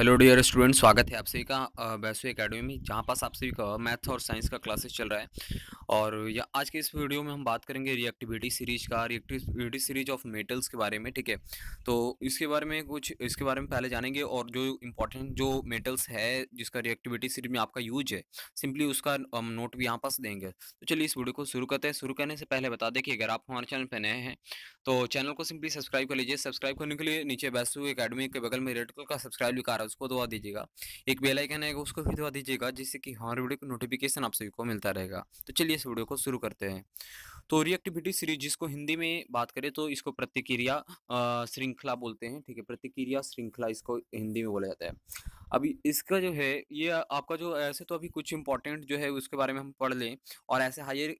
hello dear student स्वागत है आप सभी का वैसु अकेडमी में जहाँ पास आप सभी का मैथ और साइंस का क्लासेस चल रहा है और या आज के इस वीडियो में हम बात करेंगे रिएक्टिविटी सीरीज का रिएक्टिविटी सीरीज ऑफ मेटल्स के बारे में ठीक है तो इसके बारे में कुछ इसके बारे में पहले जानेंगे और जो इंपॉर्टेंट जो मेटल्स है जिसका रिएक्टिविटी सीरीज में आपका यूज है सिंपली उसका हम नोट भी यहाँ पास देंगे तो चलिए इस वीडियो को शुरू करते हैं शुरू करने से पहले बता दें कि अगर आप हमारे चैनल पर नए हैं तो चैनल को सिंपली सब्सक्राइब कर लीजिए सब्सक्राइब करने के लिए नीचे बैसू अकेडमी के बगल में रेड कलर का सब्सक्राइब भी रहा है उसको दवा दीजिएगा एक बेलाइकन है उसको भी दवा दीजिएगा जिससे कि हमारे वीडियो का नोटिफिकेशन आप सभी को मिलता रहेगा तो चलिए इस वीडियो को शुरू करते हैं तो रिएक्टिविटी सीरीज जिसको हिंदी में बात करें तो इसको प्रतिक्रिया श्रृंखला बोलते हैं ठीक है प्रतिक्रिया श्रृंखला इसको हिंदी में बोला जाता है अभी इसका जो है ये आपका जो ऐसे तो अभी कुछ इंपॉर्टेंट जो है उसके बारे में हम पढ़ लें और ऐसे हायर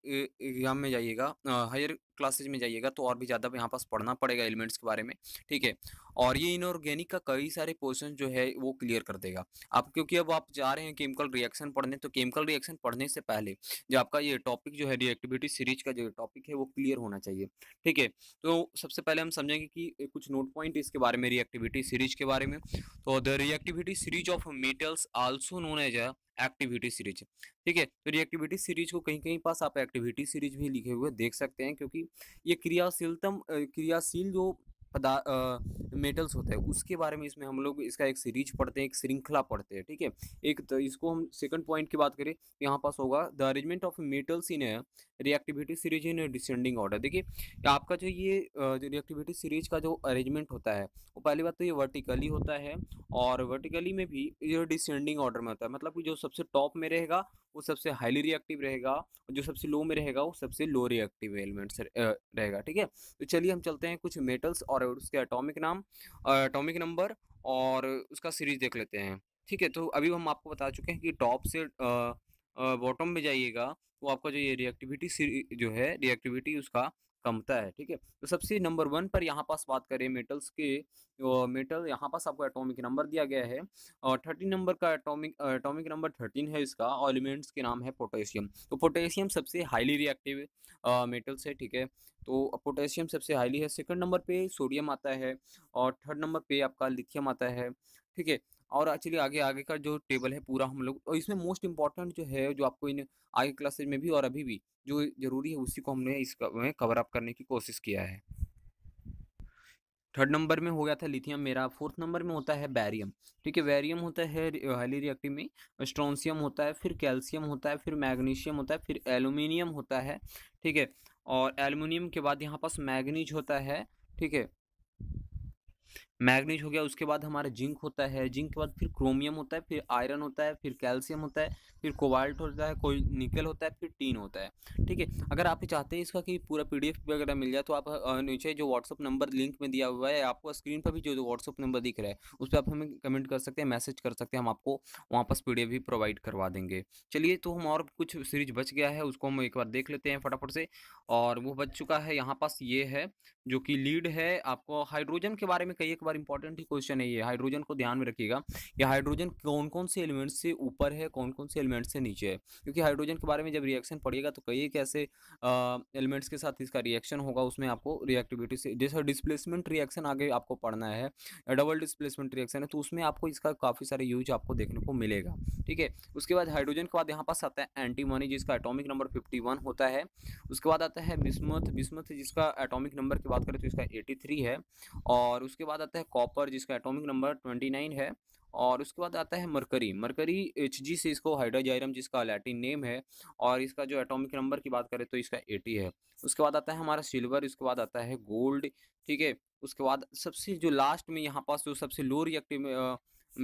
एग्जाम में जाइएगा हायर क्लासेज में जाइएगा तो और भी ज़्यादा यहाँ पास पढ़ना पड़ेगा एलिमेंट्स के बारे में ठीक है और ये इनऑर्गेनिक का कई सारे क्वेश्चन जो है वो क्लियर कर देगा आप क्योंकि अब आप जा रहे हैं केमिकल रिएक्शन पढ़ने तो केमिकल रिएक्शन पढ़ने से पहले जो आपका ये टॉपिक जो है रिएक्टिविटी सीरीज का जो टॉपिक है वो क्लियर होना चाहिए ठीक है तो सबसे पहले हम समझेंगे कि कुछ नोट पॉइंट इसके बारे में रिएक्टिविटी सीरीज के बारे में तो the reactivity series of metals also known as activity series ठीक है तो रिएक्टिविटी सीरीज को कहीं कहीं पास आप एक्टिविटी सीरीज भी लिखे हुए देख सकते हैं क्योंकि ये क्रियाशीलतम क्रियाशील जो पदा मेटल्स होते हैं उसके बारे में इसमें हम लोग इसका एक सीरीज पढ़ते हैं एक श्रृंखला पढ़ते हैं ठीक है एक तो इसको हम सेकंड पॉइंट की बात करें तो यहाँ पास होगा the arrangement of metals in reactivity series in descending order देखिए आपका जो ये रिएक्टिविटी सीरीज का जो अरेंजमेंट होता है वो पहली बात तो ये वर्टिकली होता है और वर्टिकली में भी ये डिसेंडिंग ऑर्डर में होता है मतलब कि जो सबसे टॉप में रहेगा वो सबसे हाईली रिएक्टिव रहेगा और जो सबसे लो में रहेगा वो सबसे लो रिएक्टिव एलिमेंट्स रहेगा ठीक है तो चलिए हम चलते हैं कुछ मेटल्स और और उसके एटॉमिक नाम एटॉमिक नंबर और उसका सीरीज देख लेते हैं ठीक है तो अभी हम आपको बता चुके हैं कि टॉप से बॉटम में जाइएगा तो आपका जो ये रिएक्टिविटी जो है रिएक्टिविटी उसका कमता है ठीक है तो सबसे नंबर वन पर यहाँ पास बात करें मेटल्स के मेटल यहाँ पास आपको एटॉमिक नंबर दिया गया है और थर्टीन नंबर का एटॉमिक एटॉमिक नंबर थर्टीन है इसका और एलिमेंट्स के नाम है पोटेशियम तो पोटेशियम सबसे हाईली रिएक्टिव मेटल्स है ठीक है तो पोटेशियम सबसे हाईली है सेकंड नंबर पे सोडियम आता है और थर्ड नंबर पे आपका लिथियम आता है ठीक है और एक्चुअली आगे आगे का जो टेबल है पूरा हम लोग और इसमें मोस्ट इंपॉर्टेंट जो है जो आपको इन आगे क्लासेज में भी और अभी भी जो ज़रूरी है उसी को हमने इस कवर अप करने की कोशिश किया है थर्ड नंबर में हो गया था लिथियम मेरा फोर्थ नंबर में होता है बैरियम ठीक है बैरियम होता है हाली रिएक्टिव में स्ट्रॉन्सियम होता है फिर कैल्शियम होता है फिर मैग्नीशियम होता है फिर एल्यूमिनियम होता है ठीक है और एल्यूमिनियम के बाद यहाँ पास मैग्नीज होता है ठीक है मैग्नीज हो गया उसके बाद हमारा जिंक होता है जिंक के बाद फिर क्रोमियम होता है फिर आयरन होता है फिर कैल्शियम होता है फिर कोवाल्ट होता है कोई निकल होता है फिर टीन होता है ठीक है अगर आप चाहते हैं इसका कि पूरा पी वगैरह मिल जाए तो आप नीचे जो व्हाट्सअप नंबर लिंक में दिया हुआ है आपको स्क्रीन पर भी जो व्हाट्सअप नंबर दिख रहा है उस पर आप हमें कमेंट कर सकते हैं मैसेज कर सकते हैं हम आपको वापस पी भी प्रोवाइड करवा देंगे चलिए तो हम और कुछ सीरीज बच गया है उसको हम एक बार देख लेते हैं फटाफट से और वो बच चुका है यहाँ पास ये है जो कि लीड है आपको हाइड्रोजन के बारे में कई एक बार इंपॉर्टेंट ही क्वेश्चन है ये हाइड्रोजन को ध्यान में रखिएगा कि हाइड्रोजन कौन कौन से एलिमेंट से ऊपर है कौन कौन से एलिमेंट से नीचे है क्योंकि हाइड्रोजन के बारे में जब रिएक्शन पड़ेगा तो कई कैसे एलिमेंट्स के साथ इसका रिएक्शन होगा उसमें आपको रिएक्टिविटी से जैसा डिस्प्लेसमेंट रिएक्शन आगे आपको पढ़ना है डबल डिस्प्लेसमेंट रिएक्शन है तो उसमें आपको इसका काफ़ी सारे यूज आपको देखने को मिलेगा ठीक है उसके बाद हाइड्रोजन के बाद यहाँ पास आता है एंटीमोनी जिसका एटोमिक नंबर फिफ्टी होता है उसके बाद आता है बिस्मत बिस्मत जिसका एटोमिक नंबर की बात करें तो इसका एटी है और उसके बाद आता आता है कॉपर जिसका एटॉमिक नंबर ट्वेंटी नाइन है और उसके बाद आता है मरकरी मरकरी एच जी से इसको हाइड्राजाइरम जिसका लैटिन नेम है और इसका जो एटॉमिक नंबर की बात करें तो इसका एटी है उसके बाद आता है हमारा सिल्वर उसके बाद आता है गोल्ड ठीक है उसके बाद सबसे जो लास्ट में यहाँ पास जो सबसे लो रिएक्टिव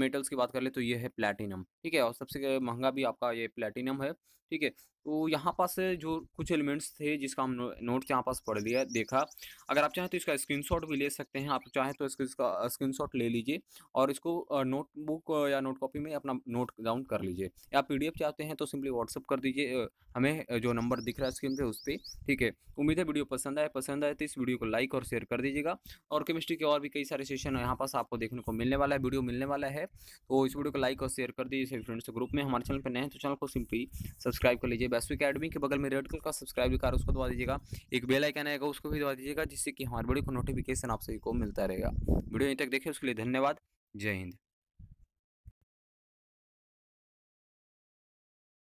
मेटल्स की बात कर ले तो ये है प्लेटिनम ठीक है और सबसे महंगा भी आपका ये प्लेटिनम है ठीक है तो यहाँ पास जो कुछ एलिमेंट्स थे जिसका हम नोट यहाँ पास पढ़ लिया देखा अगर आप चाहें तो इसका स्क्रीनशॉट भी ले सकते हैं आप चाहें तो इसका स्क्रीनशॉट ले लीजिए और इसको नोटबुक या नोट कॉपी में अपना नोट डाउन कर लीजिए या पी चाहते हैं तो सिंपली व्हाट्सअप कर दीजिए हमें जो नंबर दिख रहा है स्क्रीन पर उस पर ठीक है उम्मीद है वीडियो पसंद आए पसंद आए तो इस वीडियो को लाइक और शेयर कर दीजिएगा और केमिस्ट्री के और भी कई सारे सेशन यहाँ पास आपको देखने को मिलने वाला है वीडियो मिलने वाला है तो इस वीडियो को लाइक और शेयर कर दीजिए फ्रेंड्स ग्रुप में हमारे चैनल पर नए हैं तो चैनल को सिंपली सब्सक्राइब कर लीजिए वैश्विक अकेडमी के बगल में रेड कलर का सब्सक्राइब भी कर उसको दवा दीजिएगा एक बेल आइकन आएगा उसको भी दवा दीजिएगा जिससे कि हमारे बड़ी को नोटिफिकेशन आप सभी को मिलता रहेगा वीडियो यहीं तक देखिए उसके लिए धन्यवाद जय हिंद